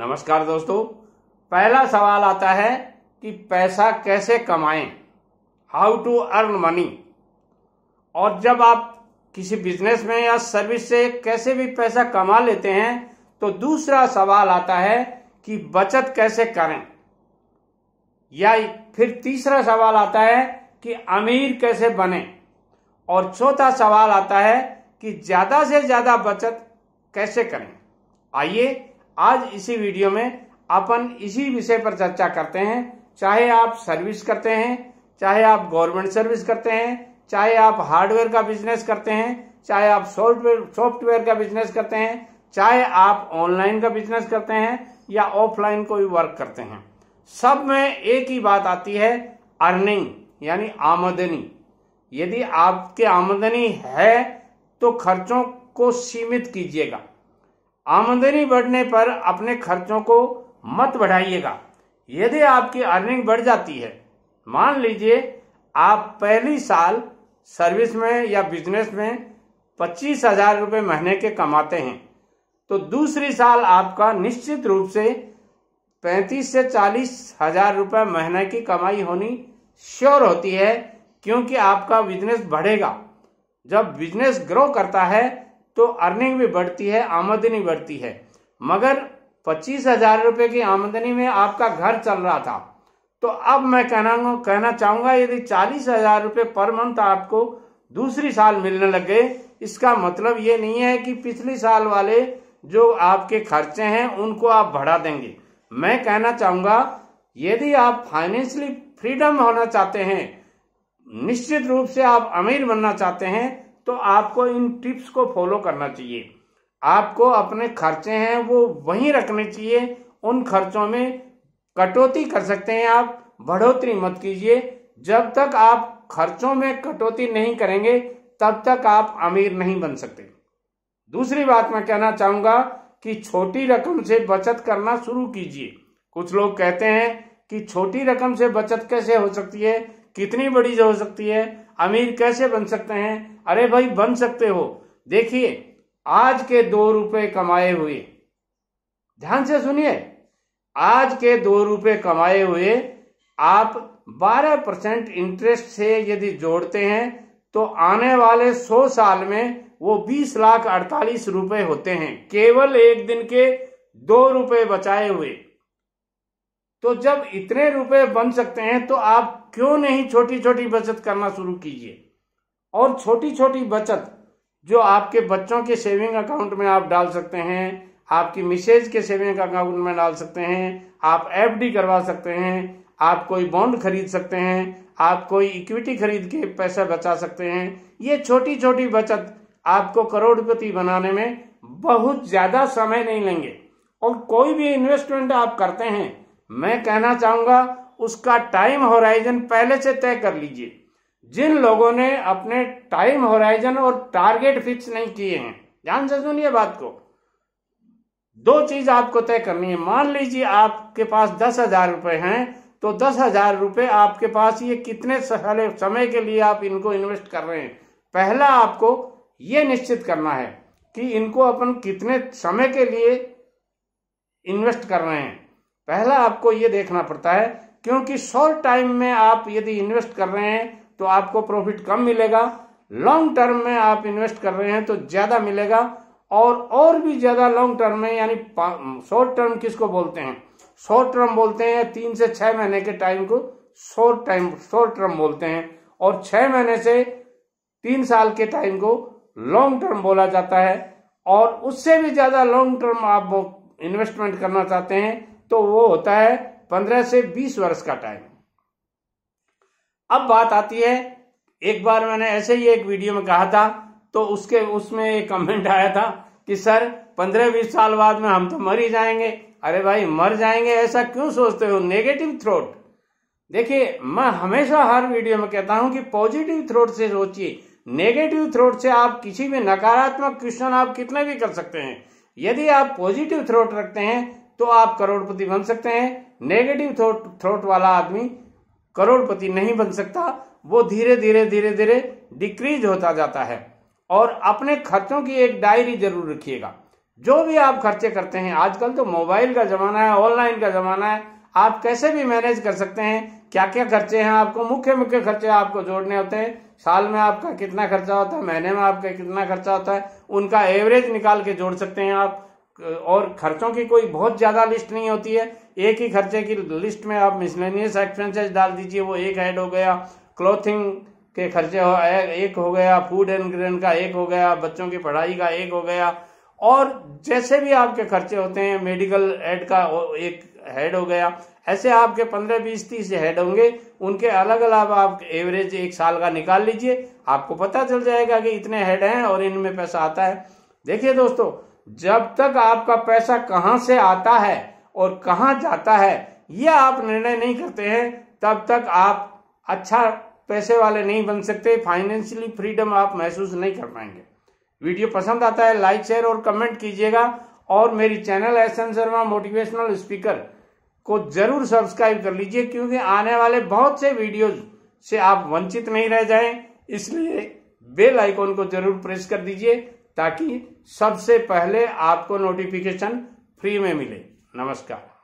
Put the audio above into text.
नमस्कार दोस्तों पहला सवाल आता है कि पैसा कैसे कमाएं हाउ टू अर्न मनी और जब आप किसी बिजनेस में या सर्विस से कैसे भी पैसा कमा लेते हैं तो दूसरा सवाल आता है कि बचत कैसे करें या फिर तीसरा सवाल आता है कि अमीर कैसे बने और चौथा सवाल आता है कि ज्यादा से ज्यादा बचत कैसे करें आइए आज इसी वीडियो में अपन इसी विषय पर चर्चा करते हैं चाहे आप सर्विस करते हैं चाहे आप गवर्नमेंट सर्विस करते हैं चाहे आप हार्डवेयर का बिजनेस करते हैं चाहे आप सॉफ्टवेयर सॉफ्टवेयर का बिजनेस करते हैं चाहे आप ऑनलाइन का बिजनेस करते हैं या ऑफलाइन कोई वर्क करते हैं सब में एक ही बात आती है अर्निंग यानी आमदनी यदि आपके आमदनी है तो खर्चों को सीमित कीजिएगा आमदनी बढ़ने पर अपने खर्चों को मत बढ़ाइएगा यदि आपकी अर्निंग बढ़ जाती है मान लीजिए आप पहली साल सर्विस में या बिजनेस में पच्चीस हजार रुपये महीने के कमाते हैं तो दूसरी साल आपका निश्चित रूप से पैंतीस से चालीस हजार रुपये महीने की कमाई होनी श्योर होती है क्योंकि आपका बिजनेस बढ़ेगा जब बिजनेस ग्रो करता है तो अर्निंग भी बढ़ती है आमदनी बढ़ती है मगर पच्चीस हजार रुपए की आमदनी में आपका घर चल रहा था तो अब मैं कहना कहना चाहूंगा यदि चालीस हजार रुपए पर मंथ आपको दूसरी साल मिलने लगे इसका मतलब ये नहीं है कि पिछले साल वाले जो आपके खर्चे हैं उनको आप बढ़ा देंगे मैं कहना चाहूंगा यदि आप फाइनेंशियली फ्रीडम होना चाहते हैं निश्चित रूप से आप अमीर बनना चाहते हैं तो आपको इन टिप्स को फॉलो करना चाहिए आपको अपने खर्चे हैं वो वहीं रखने चाहिए उन खर्चों में कटौती कर सकते हैं आप बढ़ोतरी मत कीजिए जब तक आप खर्चों में कटौती नहीं करेंगे तब तक आप अमीर नहीं बन सकते दूसरी बात मैं कहना चाहूंगा कि छोटी रकम से बचत करना शुरू कीजिए कुछ लोग कहते हैं कि छोटी रकम से बचत कैसे हो सकती है कितनी बड़ी हो सकती है अमीर कैसे बन सकते हैं अरे भाई बन सकते हो देखिए आज के दो रुपए कमाए हुए ध्यान से सुनिए आज के दो रुपए कमाए हुए आप 12 परसेंट इंटरेस्ट से यदि जोड़ते हैं तो आने वाले 100 साल में वो 20 लाख अड़तालीस रुपए होते हैं केवल एक दिन के दो रुपए बचाए हुए तो जब इतने रुपए बन सकते हैं तो आप क्यों नहीं छोटी छोटी बचत करना शुरू कीजिए और छोटी छोटी बचत जो आपके बच्चों के सेविंग अकाउंट में आप डाल सकते हैं आपकी मिसेज के सेविंग अकाउंट में डाल सकते हैं आप एफडी करवा सकते हैं आप कोई बॉन्ड खरीद सकते हैं आप कोई इक्विटी खरीद के पैसा बचा सकते हैं ये छोटी छोटी बचत आपको करोड़पति बनाने में बहुत ज़्यादा समय नहीं लेंगे और कोई भी इन्वेस्टमेंट आप करते हैं मैं कहना चाहूंगा उसका टाइम होराइजन पहले से तय कर लीजिए जिन लोगों ने अपने टाइम होराइजन और टारगेट फिक्स नहीं किए हैं ध्यान से सुनिए बात को दो चीज आपको तय करनी है मान लीजिए आपके पास दस हजार रुपए हैं तो दस हजार रुपए आपके पास ये कितने समय के लिए आप इनको इन्वेस्ट कर रहे हैं पहला आपको ये निश्चित करना है कि इनको अपन कितने समय के लिए इन्वेस्ट कर रहे हैं पहला आपको ये देखना पड़ता है क्योंकि शॉर्ट टाइम में आप यदि इन्वेस्ट कर रहे हैं तो आपको प्रॉफिट कम मिलेगा लॉन्ग टर्म में आप इन्वेस्ट कर रहे हैं तो ज्यादा मिलेगा और और भी ज्यादा लॉन्ग टर्म में यानी शॉर्ट टर्म किसको बोलते हैं शॉर्ट टर्म बोलते हैं तीन से छह महीने के टाइम को शॉर्ट टाइम शॉर्ट टर्म बोलते हैं और छह महीने से तीन साल के टाइम को लॉन्ग टर्म बोला जाता है और उससे भी ज्यादा लॉन्ग टर्म आप इन्वेस्टमेंट करना चाहते हैं तो वो होता है पंद्रह से बीस वर्ष का टाइम अब बात आती है एक बार मैंने ऐसे ही एक वीडियो में कहा था तो उसके उसमें एक कमेंट आया था कि सर पंद्रह बीस साल बाद में हम तो मर ही जाएंगे अरे भाई मर जाएंगे ऐसा क्यों सोचते हो नेगेटिव थ्रोट देखिए मैं हमेशा हर वीडियो में कहता हूं कि पॉजिटिव थ्रोट से सोचिए नेगेटिव थ्रोट से आप किसी भी नकारात्मक क्वेश्चन आप कितने भी कर सकते हैं यदि आप पॉजिटिव थ्रोट रखते हैं तो आप करोड़पति बन सकते हैं नेगेटिव थ्रोट वाला आदमी करोड़पति नहीं बन सकता वो धीरे धीरे धीरे धीरे डिक्रीज होता जाता है और अपने खर्चों की एक डायरी जरूर रखिएगा जो भी आप खर्चे करते हैं आजकल तो मोबाइल का जमाना है ऑनलाइन का जमाना है आप कैसे भी मैनेज कर सकते हैं क्या क्या खर्चे हैं आपको मुख्य मुख्य खर्चे आपको जोड़ने होते हैं साल में आपका कितना खर्चा होता है महीने में आपका कितना खर्चा होता है उनका एवरेज निकाल के जोड़ सकते हैं आप और खर्चों की कोई बहुत ज़्यादा लिस्ट नहीं होती है एक ही खर्चे की लिस्ट में आप मिसलेनियस एक्सपेंसेस डाल दीजिए वो एक ऐड हो गया क्लोथिंग के खर्चे हो एक हो गया फूड एंड ग्रेन का एक हो गया बच्चों की पढ़ाई का एक हो गया और जैसे भी आपके खर्चे होते हैं मेडिकल एड का एक हेड हो गया ऐसे आपके पंद्रह बीस तीस हेड होंगे उनके अलग अलग आप एवरेज एक साल का निकाल लीजिए आपको पता चल जाएगा कि इतने हेड हैं और इनमें पैसा आता है देखिए दोस्तों जब तक आपका पैसा कहां से आता है और कहां जाता है यह आप निर्णय नहीं करते हैं तब तक आप अच्छा पैसे वाले नहीं बन सकते फाइनेंशियली फ्रीडम आप महसूस नहीं कर पाएंगे वीडियो पसंद आता है लाइक शेयर और कमेंट कीजिएगा और मेरी channel S N Sharma motivational speaker को जरूर सब्सक्राइब कर लीजिए क्योंकि आने वाले बहुत से वीडियोज से आप वंचित नहीं रह जाएं इसलिए बेल आइकॉन को जरूर प्रेस कर दीजिए ताकि सबसे पहले आपको नोटिफिकेशन फ्री में मिले नमस्कार